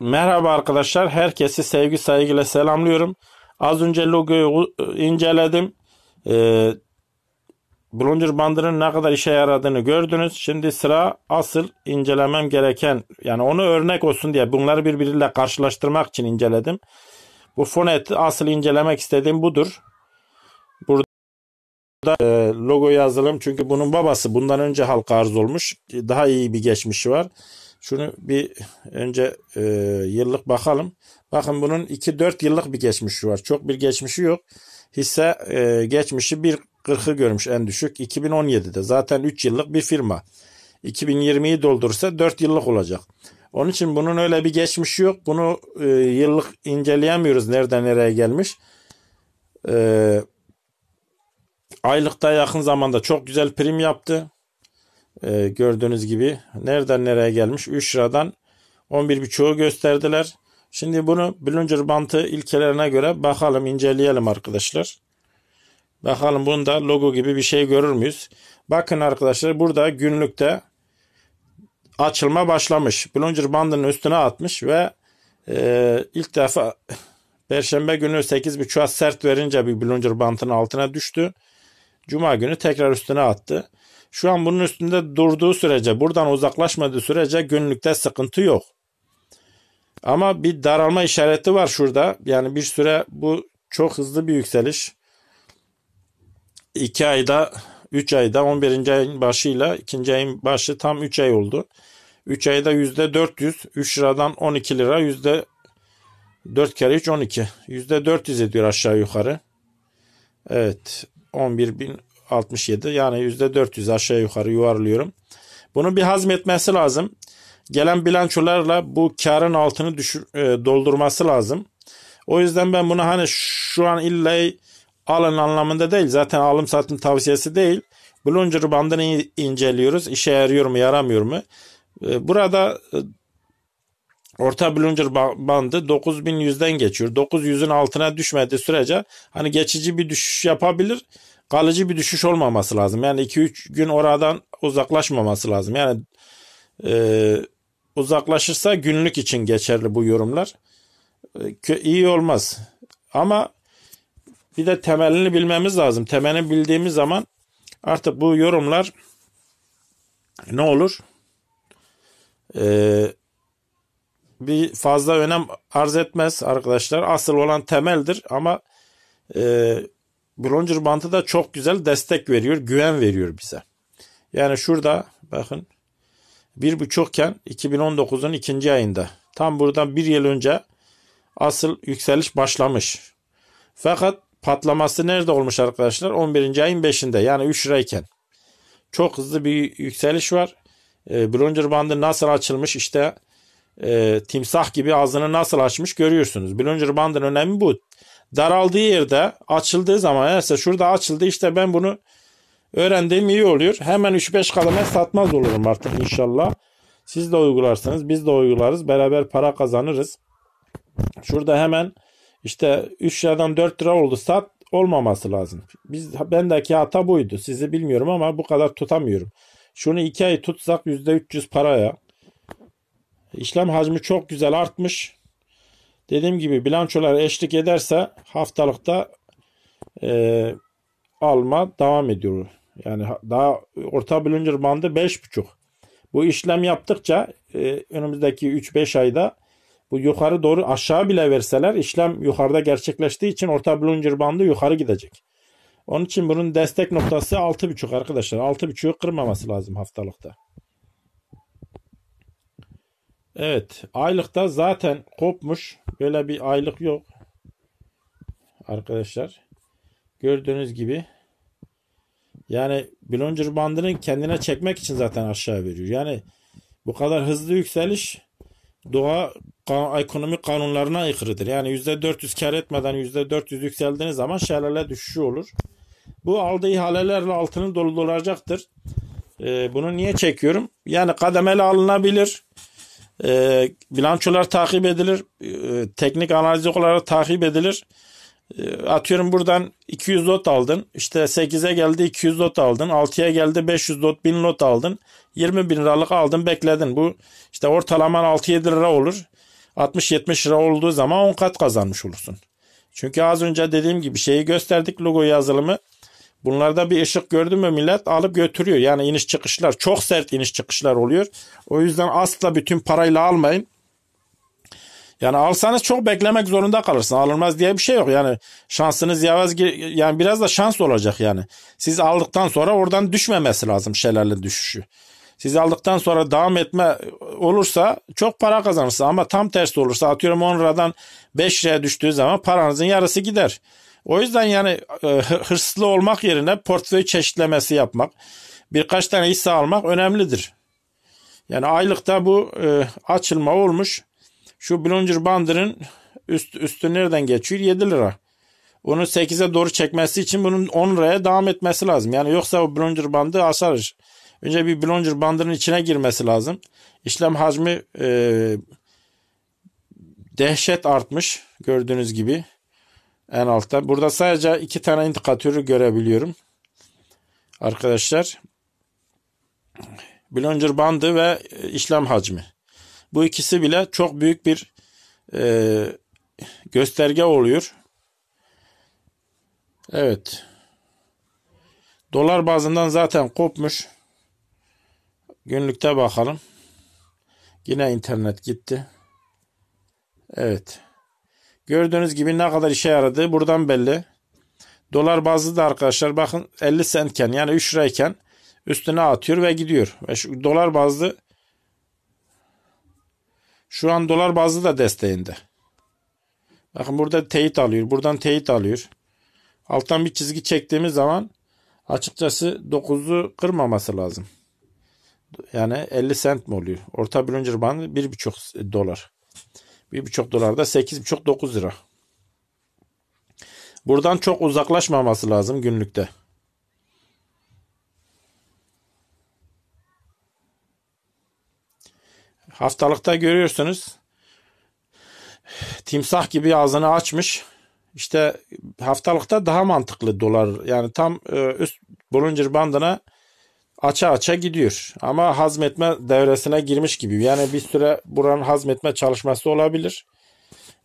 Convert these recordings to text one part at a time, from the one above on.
Merhaba arkadaşlar. Herkesi sevgi saygıyla selamlıyorum. Az önce logoyu inceledim. Ee, Blunder bandının ne kadar işe yaradığını gördünüz. Şimdi sıra asıl incelemem gereken yani onu örnek olsun diye bunları birbiriyle karşılaştırmak için inceledim. Bu foneti asıl incelemek istediğim budur. Burada e, logo yazalım çünkü bunun babası bundan önce halka arz olmuş. Daha iyi bir geçmişi var. Şunu bir önce e, yıllık bakalım. Bakın bunun 2-4 yıllık bir geçmişi var. Çok bir geçmişi yok. Hisse e, geçmişi 1.40'ı görmüş en düşük 2017'de. Zaten 3 yıllık bir firma. 2020'yi doldursa 4 yıllık olacak. Onun için bunun öyle bir geçmişi yok. Bunu e, yıllık inceleyemiyoruz nereden nereye gelmiş. E, aylıkta yakın zamanda çok güzel prim yaptı e, gördüğünüz gibi nereden nereye gelmiş 3 liradan 11.5'u gösterdiler. Şimdi bunu Bollinger bantı ilkelerine göre bakalım inceleyelim arkadaşlar. Bakalım bunda logo gibi bir şey görür müyüz? Bakın arkadaşlar burada günlükte açılma başlamış. Bollinger bandının üstüne atmış ve e, ilk defa Perşembe günü 8.30'a sert verince bir Bollinger bantının altına düştü. Cuma günü tekrar üstüne attı. Şu an bunun üstünde durduğu sürece, buradan uzaklaşmadığı sürece günlükte sıkıntı yok. Ama bir daralma işareti var şurada. Yani bir süre bu çok hızlı bir yükseliş. 2 ayda 3 ayda 11. ayın başıyla 2. ayın başı tam 3 ay oldu. 3 ayda %400 3 liradan 12 lira yüzde 4 kere 3 12 yüzde 400 ediyor aşağı yukarı. Evet 11 bin 67 yani %400 aşağı yukarı yuvarlıyorum. Bunu bir hazmetmesi lazım. Gelen bilançolarla bu karın altını düşür, e, doldurması lazım. O yüzden ben bunu hani şu an illa alın anlamında değil. Zaten alım satım tavsiyesi değil. Blunger bandını inceliyoruz. İşe yarıyor mu yaramıyor mu? E, burada e, orta Blunger bandı 9100'den geçiyor. 900'ün altına düşmediği sürece hani geçici bir düşüş yapabilir kalıcı bir düşüş olmaması lazım. Yani 2-3 gün oradan uzaklaşmaması lazım. Yani e, uzaklaşırsa günlük için geçerli bu yorumlar. E, iyi olmaz. Ama bir de temelini bilmemiz lazım. Temelini bildiğimiz zaman artık bu yorumlar ne olur? Ee, bir fazla önem arz etmez arkadaşlar. Asıl olan temeldir ama e, Bronzer bantı da çok güzel destek veriyor, güven veriyor bize. Yani şurada bakın bir buçukken 2019'un ikinci ayında tam buradan bir yıl önce asıl yükseliş başlamış. Fakat patlaması nerede olmuş arkadaşlar? 11. ayın 5'inde yani 3 lirayken. Çok hızlı bir yükseliş var. E, ee, Bronzer bandı nasıl açılmış işte e, timsah gibi ağzını nasıl açmış görüyorsunuz. Bronzer bandın önemi bu daraldığı yerde açıldığı zaman yani ise şurada açıldı işte ben bunu öğrendiğim iyi oluyor. Hemen 3-5 kaleme satmaz olurum artık inşallah. Siz de uygularsanız biz de uygularız beraber para kazanırız. Şurada hemen işte 3 liradan 4 lira oldu sat olmaması lazım. Biz bendeki hata buydu. Sizi bilmiyorum ama bu kadar tutamıyorum. Şunu 2 ay tutsak %300 paraya. İşlem hacmi çok güzel artmış. Dediğim gibi bilançolar eşlik ederse haftalıkta e, alma devam ediyor. Yani daha orta bölünür bandı 5,5. Bu işlem yaptıkça e, önümüzdeki 3-5 ayda bu yukarı doğru aşağı bile verseler işlem yukarıda gerçekleştiği için orta bölünür bandı yukarı gidecek. Onun için bunun destek noktası 6,5 arkadaşlar. 6,5'ü kırmaması lazım haftalıkta. Evet aylıkta zaten kopmuş. Böyle bir aylık yok. Arkadaşlar. Gördüğünüz gibi. Yani blonger bandının kendine çekmek için zaten aşağı veriyor. Yani bu kadar hızlı yükseliş doğa kan ekonomik kanunlarına aykırıdır. Yani %400 kar etmeden %400 yükseldiğiniz zaman şelale düşüşü olur. Bu aldığı ihalelerle altının dolu dolacaktır. Ee, bunu niye çekiyorum? Yani kademeli alınabilir. E, bilançolar takip edilir. E, teknik analiz olarak takip edilir. E, atıyorum buradan 200 lot aldın. İşte 8'e geldi 200 lot aldın. 6'ya geldi 500 lot 1000 lot aldın. 20 bin liralık aldın bekledin. Bu işte ortalaman 6-7 lira olur. 60-70 lira olduğu zaman 10 kat kazanmış olursun. Çünkü az önce dediğim gibi şeyi gösterdik logo yazılımı Bunlarda bir ışık gördü mü millet alıp götürüyor. Yani iniş çıkışlar çok sert iniş çıkışlar oluyor. O yüzden asla bütün parayla almayın. Yani alsanız çok beklemek zorunda kalırsın. Alınmaz diye bir şey yok. Yani şansınız yavaş yani biraz da şans olacak yani. Siz aldıktan sonra oradan düşmemesi lazım şelale düşüşü. Siz aldıktan sonra devam etme olursa çok para kazanırsınız ama tam tersi olursa atıyorum 10 liradan 5 liraya düştüğü zaman paranızın yarısı gider. O yüzden yani e, hırslı olmak yerine portföy çeşitlemesi yapmak, birkaç tane hisse almak önemlidir. Yani aylıkta bu e, açılma olmuş. Şu Bollinger Bandır'ın üst, üstü nereden geçiyor? 7 lira. Onu 8'e doğru çekmesi için bunun 10 liraya devam etmesi lazım. Yani yoksa o Bollinger Bandı asarır. Önce bir blonger bandının içine girmesi lazım. İşlem hacmi e, dehşet artmış gördüğünüz gibi en altta. Burada sadece iki tane indikatörü görebiliyorum. Arkadaşlar blonger bandı ve işlem hacmi. Bu ikisi bile çok büyük bir e, gösterge oluyor. Evet. Dolar bazından zaten kopmuş. Günlükte bakalım. Yine internet gitti. Evet. Gördüğünüz gibi ne kadar işe yaradı buradan belli. Dolar bazlı da arkadaşlar bakın 50 sentken yani 3 lirayken üstüne atıyor ve gidiyor. Ve şu dolar bazlı şu an dolar bazlı da desteğinde. Bakın burada teyit alıyor. Buradan teyit alıyor. Alttan bir çizgi çektiğimiz zaman açıkçası 9'u kırmaması lazım. Yani 50 sent mi oluyor? Orta Bollinger Bandı 1,5 dolar. 1,5 dolar da 8,5-9 lira. Buradan çok uzaklaşmaması lazım günlükte. Haftalıkta görüyorsunuz. Timsah gibi ağzını açmış. İşte haftalıkta daha mantıklı dolar. Yani tam e, üst Bollinger bandına aça aça gidiyor. Ama hazmetme devresine girmiş gibi. Yani bir süre buranın hazmetme çalışması olabilir.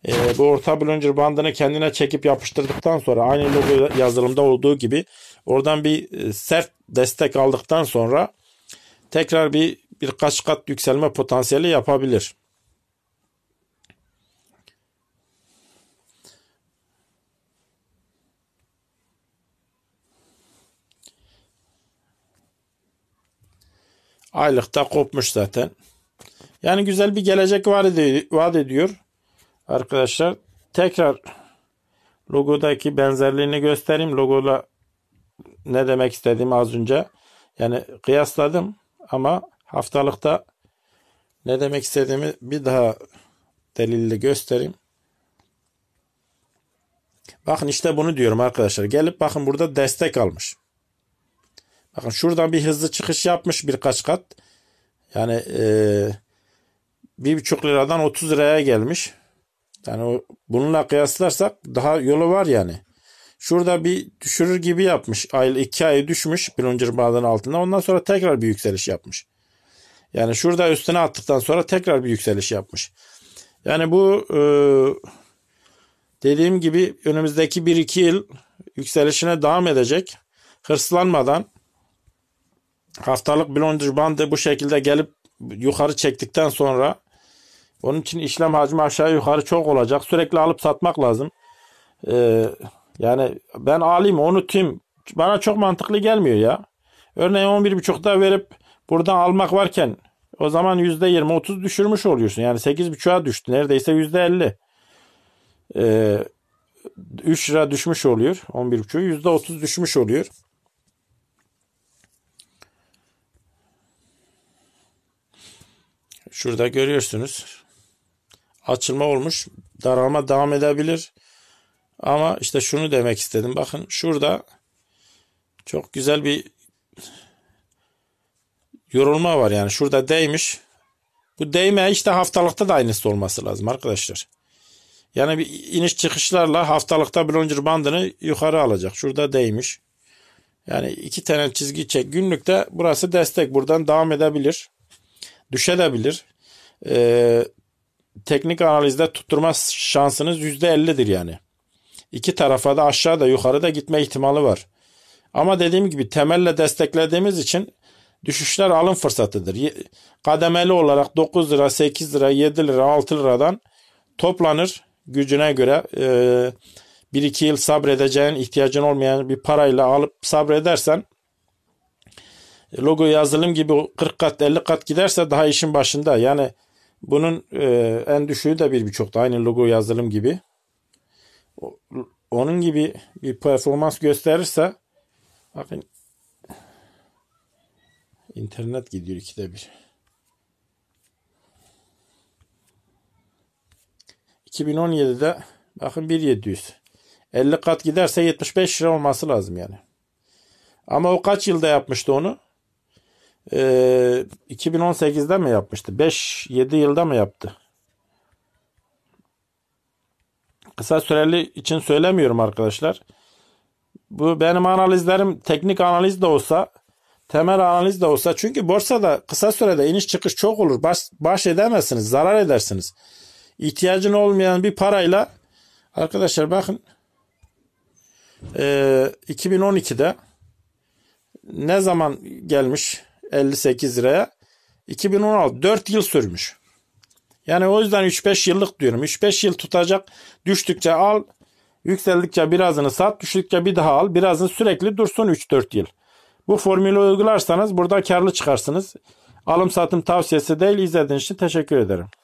E, bu orta blunder bandını kendine çekip yapıştırdıktan sonra aynı logo yazılımda olduğu gibi oradan bir e, sert destek aldıktan sonra tekrar bir birkaç kat yükselme potansiyeli yapabilir. Aylıkta kopmuş zaten. Yani güzel bir gelecek vaat ediyor. Arkadaşlar tekrar logodaki benzerliğini göstereyim. Logoda ne demek istediğim az önce yani kıyasladım ama haftalıkta ne demek istediğimi bir daha delille göstereyim. Bakın işte bunu diyorum arkadaşlar. Gelip bakın burada destek almış. Bakın şuradan bir hızlı çıkış yapmış birkaç kat. Yani e, bir buçuk liradan 30 liraya gelmiş. Yani o, bununla kıyaslarsak daha yolu var yani. Şurada bir düşürür gibi yapmış. Ay, iki ay düşmüş plunger bağların altında. Ondan sonra tekrar bir yükseliş yapmış. Yani şurada üstüne attıktan sonra tekrar bir yükseliş yapmış. Yani bu e, dediğim gibi önümüzdeki 1-2 yıl yükselişine devam edecek. Hırslanmadan haftalık blondaj bandı bu şekilde gelip yukarı çektikten sonra onun için işlem hacmi aşağı yukarı çok olacak. Sürekli alıp satmak lazım. Ee, yani ben alayım onu tüm bana çok mantıklı gelmiyor ya. Örneğin 11 11.5'da verip buradan almak varken o zaman %20-30 düşürmüş oluyorsun. Yani 8.5'a düştü. Neredeyse %50. Ee, 3 lira düşmüş oluyor. 11 11.5'ü %30 düşmüş oluyor. Şurada görüyorsunuz. Açılma olmuş. Daralma devam edebilir. Ama işte şunu demek istedim. Bakın şurada çok güzel bir yorulma var yani. Şurada değmiş. Bu değme işte haftalıkta da aynısı olması lazım arkadaşlar. Yani bir iniş çıkışlarla haftalıkta blonger bandını yukarı alacak. Şurada değmiş. Yani iki tane çizgi çek. Günlükte burası destek. Buradan devam edebilir düşebilir. E, teknik analizde tutturma şansınız %50'dir yani. İki tarafa da aşağıda yukarıda gitme ihtimali var. Ama dediğim gibi temelle desteklediğimiz için düşüşler alım fırsatıdır. Kademeli olarak 9 lira, 8 lira, 7 lira, 6 liradan toplanır gücüne göre e, ee, 1-2 yıl sabredeceğin ihtiyacın olmayan bir parayla alıp sabredersen logo yazılım gibi 40 kat 50 kat giderse daha işin başında. Yani bunun e, en düşüğü de bir birçok da aynı logo yazılım gibi. Onun gibi bir performans gösterirse bakın internet gidiyor ikide bir. 2017'de bakın 1700. 50 kat giderse 75 lira olması lazım yani. Ama o kaç yılda yapmıştı onu? e, ee, 2018'de mi yapmıştı? 5-7 yılda mı yaptı? Kısa süreli için söylemiyorum arkadaşlar. Bu benim analizlerim teknik analiz de olsa temel analiz de olsa çünkü borsada kısa sürede iniş çıkış çok olur. Baş, baş edemezsiniz. Zarar edersiniz. İhtiyacın olmayan bir parayla arkadaşlar bakın e, ee, 2012'de ne zaman gelmiş 58 liraya 2016 4 yıl sürmüş. Yani o yüzden 3-5 yıllık diyorum. 3-5 yıl tutacak. Düştükçe al, yükseldikçe birazını sat, düştükçe bir daha al. Birazını sürekli dursun 3-4 yıl. Bu formülü uygularsanız burada karlı çıkarsınız. Alım satım tavsiyesi değil. İzlediğiniz için teşekkür ederim.